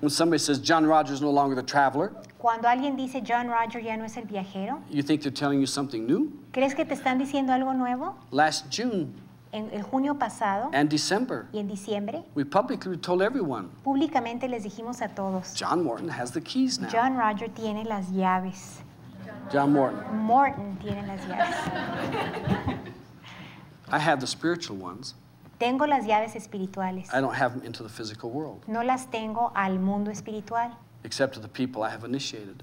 When somebody says John Rogers no longer the traveler, cuando alguien dice John Roger ya no es el viajero, you think they're telling you something new? ¿Crees que te están diciendo algo nuevo? Last June, en el junio pasado and December, y en diciembre, we publicly told everyone, públicamente les dijimos a todos, John Morton has the keys now. John Roger tiene las llaves. John Morton. Morton tiene las llaves. I have the spiritual ones. Tengo las llaves espirituales. I don't have them into the physical world. No las tengo al mundo espiritual. Except to the people I have initiated.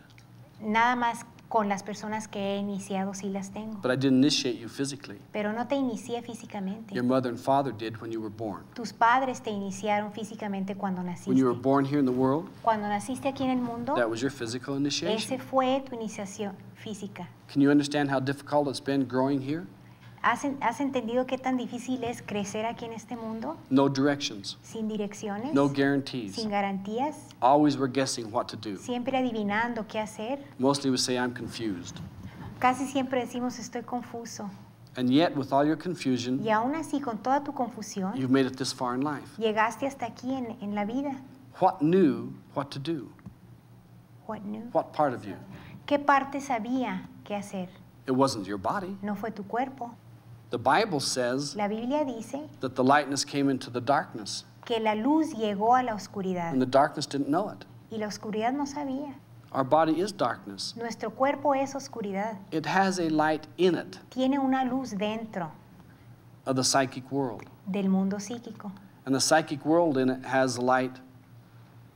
Nada más que con las personas que he iniciado sí las tengo. But I didn't initiate you physically. Pero no te inicié físicamente. Your mother and father did when you were born. Tus padres te iniciaron físicamente cuando naciste. When you were born here in the world. Cuando naciste aquí en el mundo. That was your physical initiation. Ese fue tu iniciación física. Can you understand how difficult it's been growing here? ¿Has, ¿Has, entendido qué tan difícil es crecer aquí en este mundo? No directions. Sin direcciones. No guarantees. Sin garantías. Always we're guessing what to do. Siempre adivinando qué hacer. Mostly we say I'm confused. Casi siempre decimos estoy confuso. And yet, with all your confusion, y aún así, con toda tu confusión, you've made it this far in life. llegaste hasta aquí en, en la vida. What knew what to do? What knew? What part of you? ¿Qué parte sabía qué hacer? It wasn't your body. No fue tu cuerpo. The Bible says la Biblia dice that the lightness came into the darkness. Que la luz llegó a la oscuridad. And the darkness didn't know it. Y la oscuridad no sabía. Our body is darkness. Nuestro cuerpo es oscuridad. It has a light in it. Tiene una luz dentro. Of the psychic world. Del mundo psíquico. And the psychic world in it has light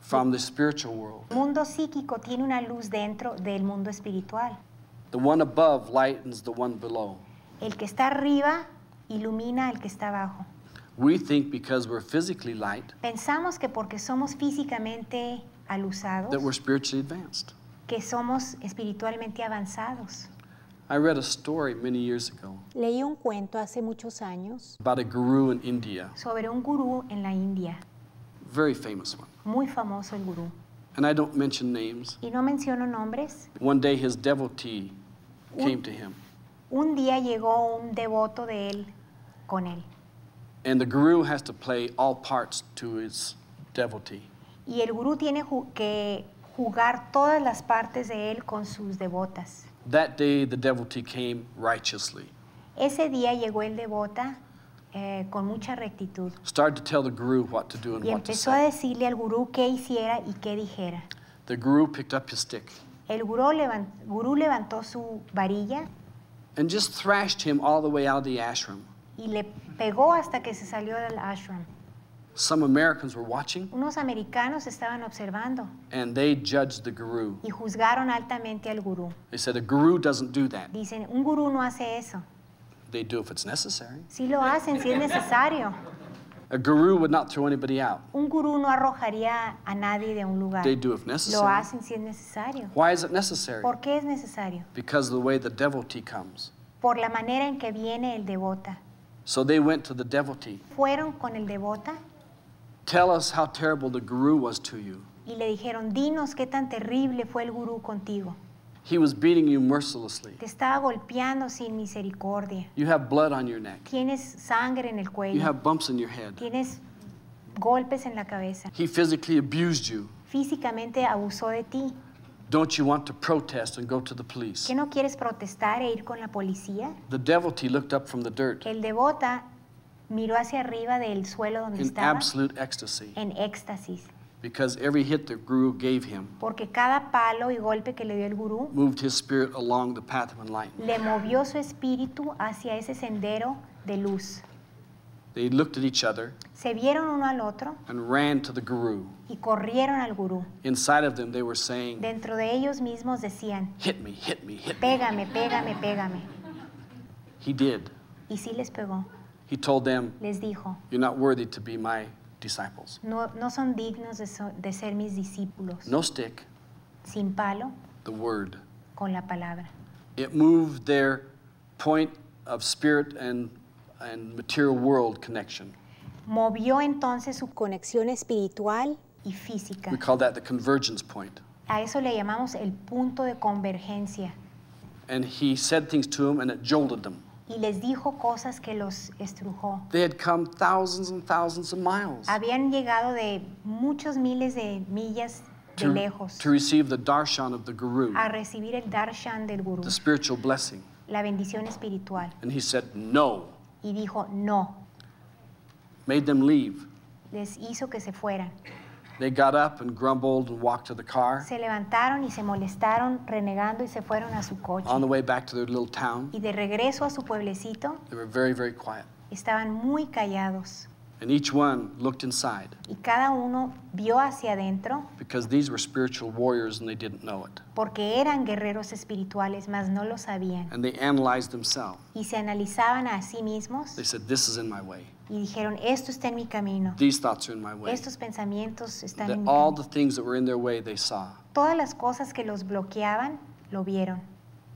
from the spiritual world. El mundo psíquico tiene una luz dentro del mundo espiritual. The one above lightens the one below. El que está arriba ilumina al que está abajo. Pensamos que porque somos físicamente alusados, que somos espiritualmente avanzados. Leí un cuento hace muchos años sobre un gurú en la India, muy famoso el gurú. Y no menciono nombres. One day his devotee came to him un día llegó un devoto de él con él. Y el gurú tiene que jugar todas las partes de él con sus devotas. That day came righteously. Ese día llegó el devota eh, con mucha rectitud. y empezó a decirle al gurú qué hiciera y qué dijera. El gurú levantó su varilla. and just thrashed him all the way out of the ashram. Y le pegó hasta que se salió del ashram. Some Americans were watching. Unos americanos estaban observando. And they judged the guru. Y juzgaron altamente al gurú. They said a guru doesn't do that. Dicen, un gurú no hace eso. They do if it's necessary. Sí lo hacen si es necesario. A guru would not throw anybody out. Un gurú no arrojaría a nadie de un lugar. They do if necessary. Lo hacen si es necesario. Why is it necessary? ¿Por qué es necesario? Because of the way the devotee comes. Por la manera en que viene el devota. So they went to the devotee. Fueron con el devota. Tell us how terrible the guru was to you. Y le dijeron, dinos qué tan terrible fue el gurú contigo. He was beating you mercilessly. Te estaba golpeando sin misericordia. You have blood on your neck. Tienes sangre en el cuello. You have bumps in your head. Tienes golpes en la cabeza. He physically abused you. Físicamente abusó de ti. Don't you want to protest and go to the police? ¿Qué no quieres protestar e ir con la policía? The devotee looked up from the dirt. El devota miró hacia arriba del suelo donde In estaba. Absolute ecstasy. En éxtasis. Because every hit the guru gave him Porque cada palo y golpe que le dio el gurú moved his spirit along the path of enlightenment. le movió su espíritu hacia ese sendero de luz. They looked at each other Se vieron uno al otro and ran to the guru. y corrieron al gurú. Inside of them they were saying, Dentro de ellos mismos decían, "Hit me, hit me, hit me." pégame, pégame, pégame. He did. Y sí les pegó. He told them, Les dijo, "You're not worthy to be my disciples. No, no son dignos de, so, de ser mis discípulos. No stick. Sin palo. The word. Con la palabra. It moved their point of spirit and, and material world connection. Movió entonces su conexión espiritual y física. We call that the convergence point. A eso le llamamos el punto de convergencia. And he said things to them and it jolted them. y les dijo cosas que los estrujó. Habían llegado de muchos miles de millas de lejos a recibir el darshan del gurú, la bendición espiritual. Y dijo no. Les hizo que se fueran. They got up and grumbled and walked to the car. Se levantaron y se molestaron, renegando y se fueron a su coche. On the way back to their little town. Y de regreso a su pueblecito. They were very, very quiet. Estaban muy callados. And each one looked inside. Y cada uno vio hacia adentro. Because these were spiritual warriors and they didn't know it. Porque eran guerreros espirituales, mas no lo sabían. And they analyzed themselves. Y se analizaban a sí mismos. They said, "This is in my way." y dijeron, esto está en mi camino. Estos pensamientos están en mi camino. Todas las cosas que los bloqueaban lo vieron.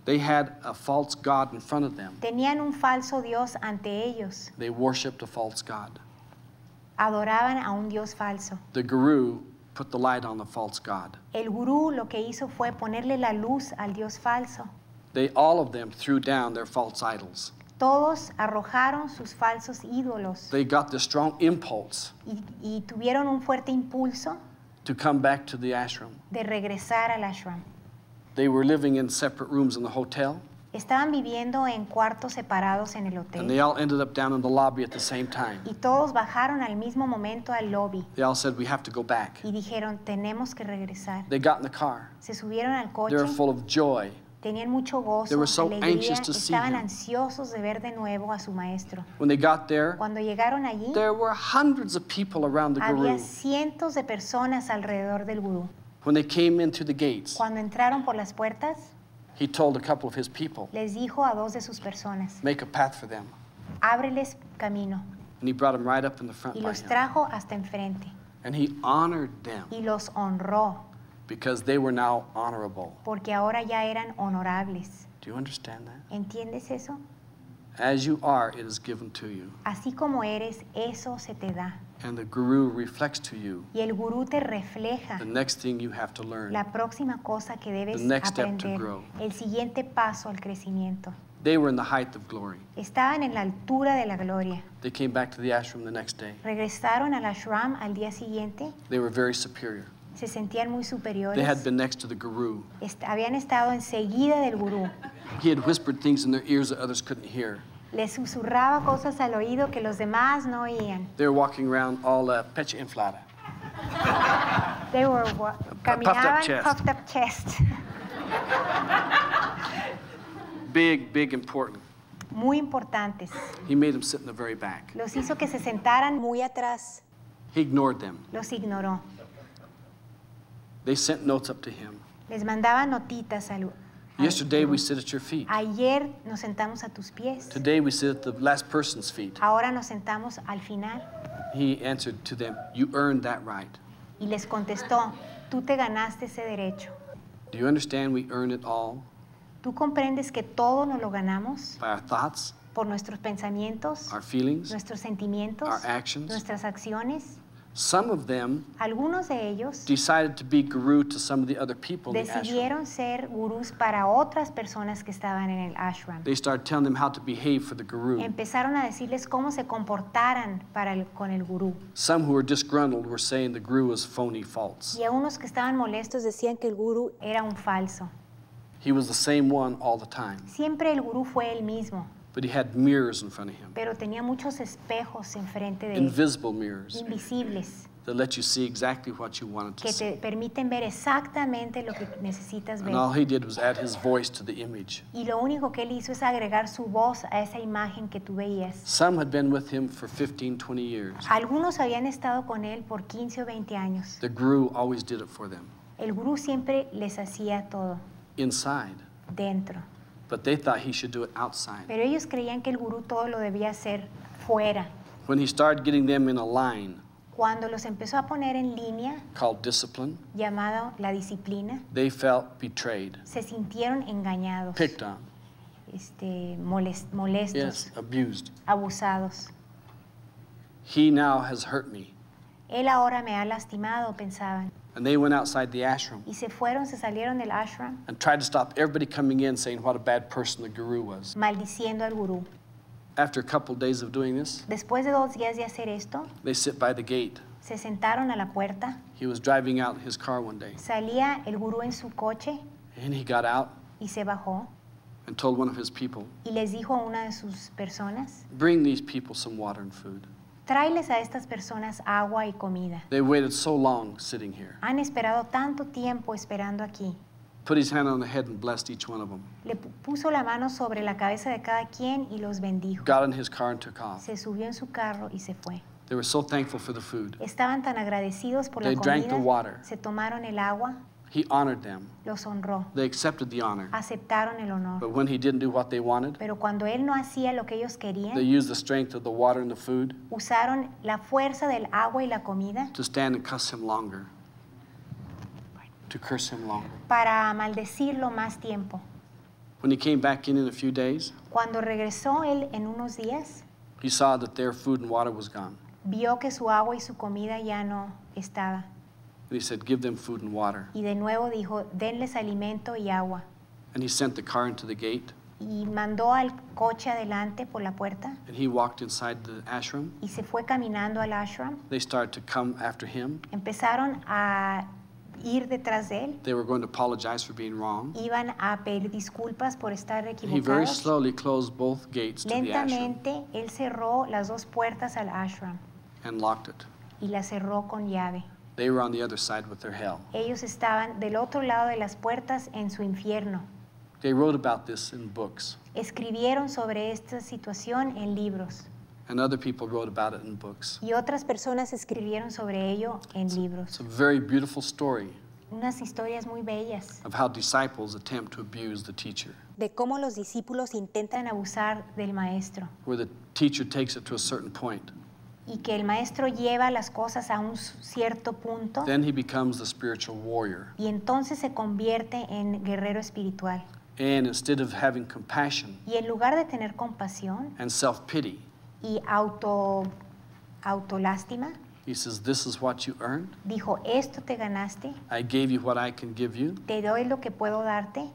Tenían un falso dios ante ellos. Adoraban a un dios falso. El gurú lo que hizo fue ponerle la luz al dios falso. They all of them threw down their false idols. Todos arrojaron sus falsos ídolos. They got the strong impulse Y, y tuvieron un fuerte impulso to come back to the ashram. de regresar al ashram. They were living in separate rooms in the hotel, Estaban viviendo en cuartos separados en el hotel. and they all ended up down in the lobby at the same time. y todos bajaron al mismo momento al lobby They all said, We have to go back. y dijeron, tenemos que regresar. They got in the car. Se subieron al They coche were full of joy Tenían mucho gozo, estaban ansiosos de ver de nuevo a su maestro. Cuando llegaron allí, había cientos de personas alrededor del gurú. Cuando entraron por las puertas, les dijo a dos de sus personas, make Ábreles camino. y los trajo hasta enfrente. Y los honró. Because they were now honorable. Porque ahora ya eran honorables. Do you understand that? ¿Entiendes eso? As you are, it is given to you. Así como eres, eso se te da. And the guru reflects to you. Y el gurú te refleja. The next thing you have to learn. La próxima cosa que debes the next aprender. Step to grow. El siguiente paso al crecimiento. They were in the height of glory. Estaban en la altura de la gloria. They came back to the ashram the next day. Regresaron al ashram al día siguiente. They were very superior. Se sentían muy superiores. They had been next to the guru. Est habían estado enseguida del gurú. He had whispered things in their ears that others couldn't hear. Les susurraba cosas al oído que los demás no oían. They were walking around all uh, pecha inflada. They were caminaban puffed up chest. Puffed up chest. big, big, important. Muy importantes. He made them sit in the very back. Los hizo que se sentaran muy atrás. He ignored them. Los ignoró. They sent notes up to him. Les mandaba notitas al, Yesterday we sit at your feet. Ayer nos sentamos a tus pies. Today we sit at the last person's feet. Ahora nos sentamos al final. He answered to them, "You earned that right." Y les contestó, "Tú te ganaste ese derecho." Do you understand we earn it all? ¿Tú comprendes que todo nos lo ganamos? By our thoughts, por nuestros pensamientos, our feelings, nuestros sentimientos, our actions, nuestras acciones. Some of them Algunos de ellos decided to be guru to some of the other people decidieron in the ashram. ser gurús para otras personas que estaban en el ashram. They started telling them how to behave for the guru. Empezaron a decirles cómo se comportaran para el, con el gurú. Some who were disgruntled were saying the guru was phony, false. Y a unos que estaban molestos decían que el gurú era un falso. He was the same one all the time. Siempre el gurú fue el mismo. But he had mirrors in front of him. Pero tenía muchos espejos enfrente de Invisible mirrors. Invisibles. That let you see exactly what you wanted to que te permiten ver exactamente lo que necesitas ver. And all he did was add his voice to the image. Y lo único que él hizo es agregar su voz a esa imagen que tú veías. Some had been with him for 15, 20 years. Algunos habían estado con él por 15 o 20 años. The guru always did it for them. El gurú siempre les hacía todo. Inside. Dentro. Pero ellos creían que el gurú todo lo debía hacer fuera. cuando los empezó a poner en línea, called llamado la disciplina, se sintieron engañados, molestos, abusados. Él ahora me ha lastimado, pensaban. And they went outside the ashram. Y se fueron, se salieron del ashram. And tried to stop everybody coming in saying what a bad person the guru was. Maldiciendo al gurú. After a couple of days of doing this, después de dos días de hacer esto, they sit by the gate. Se sentaron a la puerta. He was driving out his car one day. Salía el gurú en su coche. And he got out. Y se bajó. And told one of his people. Y les dijo a una de sus personas. Bring these people some water and food. Tráeles a estas personas agua y comida. Han esperado tanto tiempo esperando aquí. Le puso la mano sobre la cabeza de cada quien y los bendijo. Se subió en su carro y se fue. Estaban tan agradecidos por la comida. Se tomaron el agua. He honored them. Los honró. They accepted the honor. Aceptaron el honor. But when he didn't do what they wanted, Pero cuando él no hacía lo que ellos querían, they used the strength of the water and the food usaron la fuerza del agua y la comida to stand and cuss him longer. To curse him longer. para maldecirlo más tiempo. When he came back in in a few days, Cuando regresó él en unos días, he saw that their food and water was gone. vio que su agua y su comida ya no estaba. And he said, Give them food and water. Y de nuevo dijo, denles alimento y agua. And he sent the car into the gate. Y mandó al coche adelante por la puerta. And he walked inside the ashram. Y se fue caminando al ashram. They started to come after him. Empezaron a ir detrás de él. They were going to apologize for being wrong. Iban a pedir disculpas por estar equivocados. He very slowly closed both gates Lentamente, to the ashram. él cerró las dos puertas al ashram. And locked it. Y la cerró con llave. They were on the other side with their hell. Ellos estaban del otro lado de las puertas en su infierno. They wrote about this in books. Escribieron sobre esta situación en libros. And other people wrote about it in books. Y otras personas escribieron sobre ello en it's, libros. It's a very beautiful story. Unas historias muy bellas. Of how disciples attempt to abuse the teacher. De cómo los discípulos intentan abusar del maestro. Where the teacher takes it to a certain point. y que el maestro lleva las cosas a un cierto punto. Y entonces se convierte en guerrero espiritual. Y en lugar de tener compasión. Y auto autolástima. Dijo, esto te ganaste. Te doy lo que puedo darte.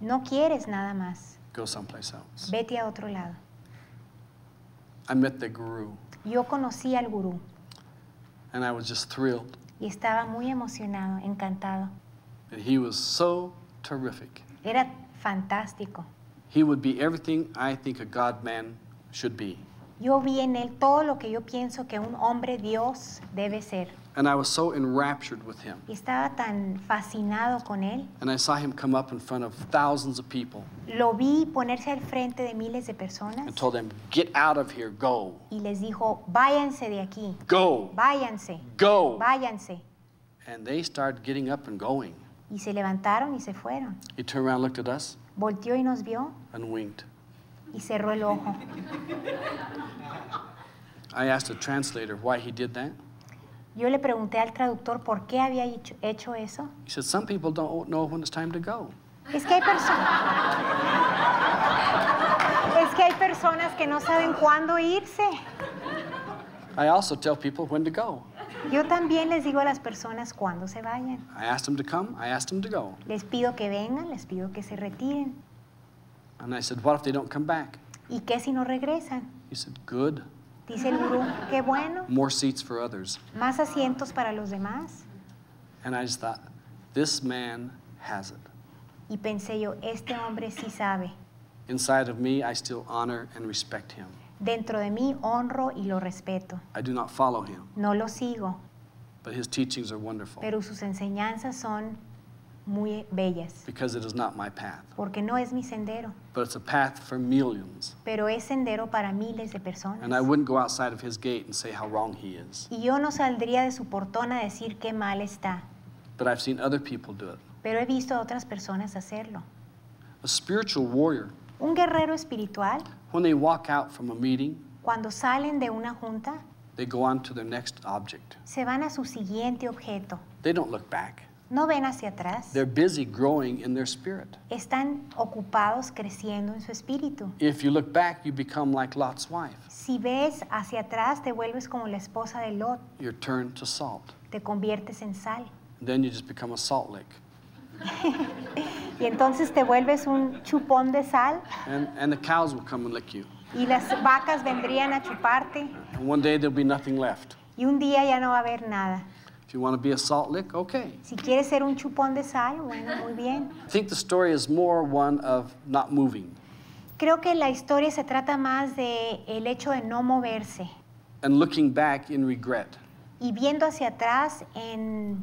No quieres nada más. Vete a otro lado. I met the guru. Yo conocí al gurú and I was just thrilled. Y estaba muy emocionado, encantado. And he was so terrific. Era fantástico. He would be everything I think a God man should be. Yo vi en él todo lo que yo pienso que un hombre Dios debe ser. And I was so enraptured with him. Y estaba tan fascinado con él. And I saw him come up in front of thousands of people. Lo vi ponerse al frente de miles de personas. And told them, "Get out of here, go." Y les dijo, "Váyanse de aquí." Go. Váyanse. Go. Váyanse. And they started getting up and going. Y se levantaron y se fueron. He turned around, looked at us. Volteó y nos vio. And winked. Y cerró el ojo. I asked the translator why he did that. Yo le pregunté al traductor por qué había hecho, hecho eso. He said, Some people don't know when it's time to go. Es que hay personas. es que hay personas que no saben cuándo irse. I also tell people when to go. Yo también les digo a las personas cuándo se vayan. I ask them to come, I asked them to go. Les pido que vengan, les pido que se retiren. And I said, what if they don't come back? ¿Y qué si no regresan? He said, good. Dice el gurú, qué bueno. Más asientos para los demás. Y pensé yo, este hombre sí sabe. Dentro de mí honro y lo respeto. No lo sigo. Pero sus enseñanzas son bellas. Porque no es mi sendero. Pero es sendero para miles de personas. Y yo no saldría de su portón a decir qué mal está. Pero he visto a otras personas hacerlo. Un guerrero espiritual. Cuando salen de una junta. Se van a su siguiente objeto. No ven hacia atrás. Están ocupados creciendo en su espíritu. Si ves hacia atrás, te vuelves como la esposa de Lot. Te conviertes en sal. y entonces te vuelves un chupón de sal. Y las vacas vendrían a chuparte. Y un día ya no va a haber nada. Si quieres ser un chupón de sal, muy bien. Creo que la historia se trata más de el hecho de no moverse. Y viendo hacia atrás en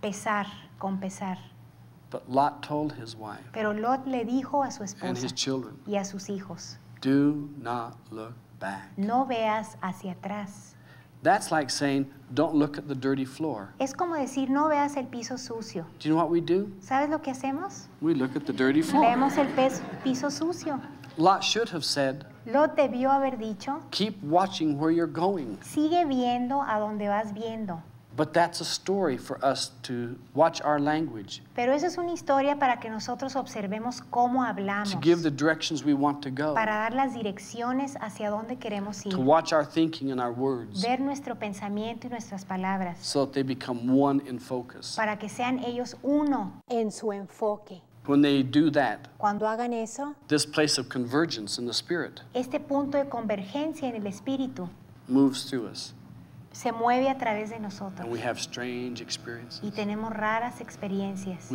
pesar, con pesar. Pero Lot le dijo a su esposa. Y a sus hijos. Do not look back. No veas hacia atrás. That's like saying, don't look at the dirty floor. Es como decir, no veas el piso sucio. Do you know what we do? ¿Sabes lo que hacemos? We look at the dirty floor. Vemos el piso sucio. Lot should have said, Lot debió haber dicho, keep watching where you're going. Sigue viendo a donde vas viendo. But that's a story for us to watch our language. Pero esa es una historia para que nosotros observemos cómo hablamos. To give the directions we want to go. Para dar las direcciones hacia dónde queremos ir. To watch our thinking and our words. Ver nuestro pensamiento y nuestras palabras. So that they become one in focus. Para que sean ellos uno en su enfoque. When they do that, cuando hagan eso, this place of convergence in the spirit. Este punto de convergencia en el espíritu. Moves through us. se mueve a través de nosotros. Y tenemos raras experiencias.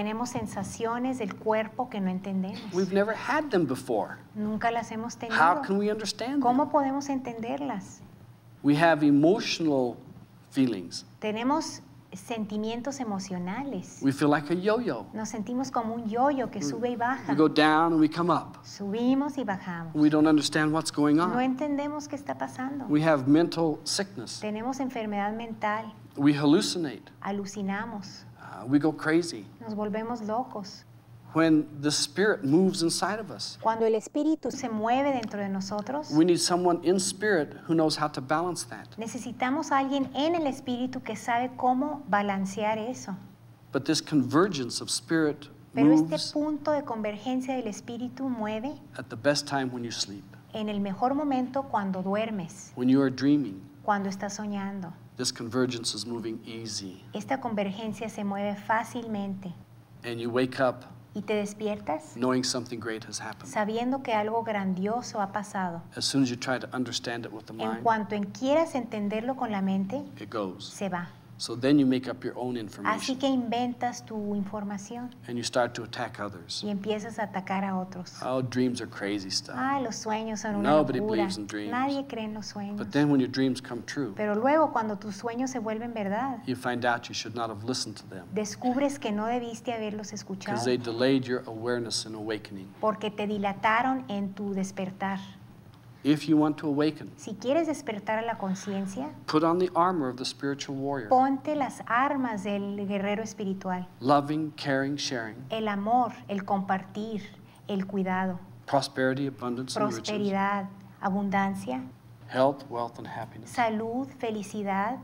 Tenemos sensaciones del cuerpo que no entendemos. Nunca las hemos tenido. ¿Cómo podemos entenderlas? feelings. Tenemos sentimientos emocionales. We feel like a yo-yo. Nos sentimos como un yo-yo que sube y baja. We go down and we come up. Subimos y bajamos. We don't understand what's going on. No entendemos qué está pasando. We have mental sickness. Tenemos enfermedad mental. We hallucinate. Alucinamos. Uh, we go crazy. Nos volvemos locos. Cuando el espíritu se mueve dentro de nosotros. Necesitamos a alguien en el espíritu que sabe cómo balancear eso. Pero este punto de convergencia del espíritu mueve. En el mejor momento cuando duermes. Cuando estás soñando. Esta convergencia se mueve fácilmente. And you wake up y te despiertas sabiendo que algo grandioso ha pasado. en cuanto en quieras entenderlo con la mente, se va. So then you make up your own information. Así que inventas tu información. And you start to attack others. Y empiezas a atacar a otros. Oh, dreams are crazy stuff. Ah, los sueños son una Nobody locura. believes in dreams. Nadie cree en los sueños. But then when your dreams come true. Pero luego cuando tus sueños se vuelven verdad. You find out you should not have listened to them. Descubres que no debiste haberlos escuchado. Because they delayed your awareness and awakening. Porque te dilataron en tu despertar. If you want to awaken, si quieres despertar a la conciencia, put on the armor of the spiritual warrior. Ponte las armas del guerrero espiritual. Loving, caring, sharing. El amor, el compartir, el cuidado. Prosperity, abundance, Prosperidad, abundancia. Health, wealth, and happiness. Salud, felicidad,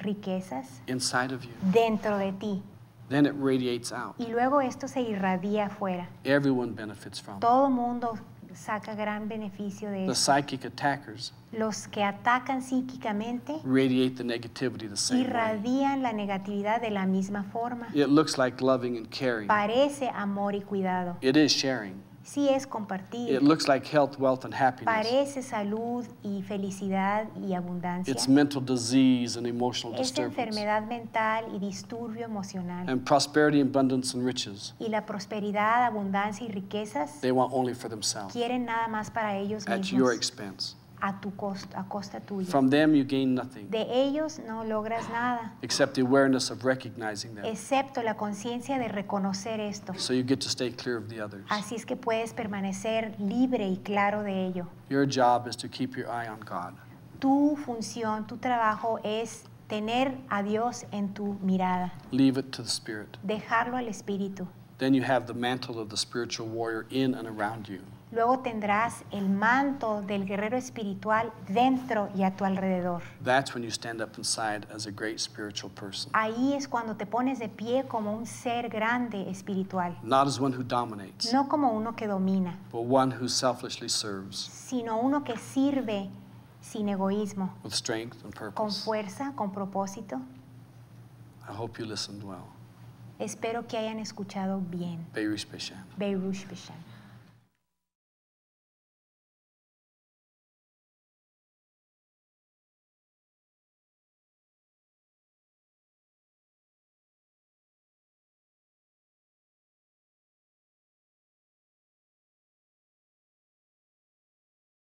riquezas. Inside of you. Dentro de ti. Then it radiates out. Y luego esto se irradia afuera. Everyone benefits from Todo mundo saca gran beneficio de The psychic attackers Los que atacan psíquicamente radiate the negativity the same way. la negatividad de la misma forma. It looks like loving and caring. Parece amor y cuidado. It is sharing sí es compartir. It looks like health, wealth, and happiness. Parece salud y felicidad y abundancia. It's mental disease and emotional es disturbance. enfermedad mental y disturbio emocional. And prosperity, abundance, and riches. Y la prosperidad, abundancia y riquezas. They want only for themselves. Quieren nada más para ellos mismos. At your expense. a tu costa, a costa tuya. From them you gain nothing. De ellos no logras nada. Except the awareness of recognizing them. Excepto la conciencia de reconocer esto. So you get to stay clear of the others. Así es que puedes permanecer libre y claro de ello. Your job is to keep your eye on God. Tu función, tu trabajo es tener a Dios en tu mirada. Leave it to the Spirit. Dejarlo al Espíritu. Then you have the mantle of the spiritual warrior in and around you. Luego tendrás el manto del guerrero espiritual dentro y a tu alrededor. That's when you stand up inside as a great spiritual person. Ahí es cuando te pones de pie como un ser grande espiritual. Not as one who dominates. No como uno que domina. But one who selflessly serves. Sino uno que sirve sin egoísmo. With strength and purpose. Con fuerza, con propósito. I hope you listened well. Espero que hayan escuchado bien. Beirush Bishan. Beirush Bishan.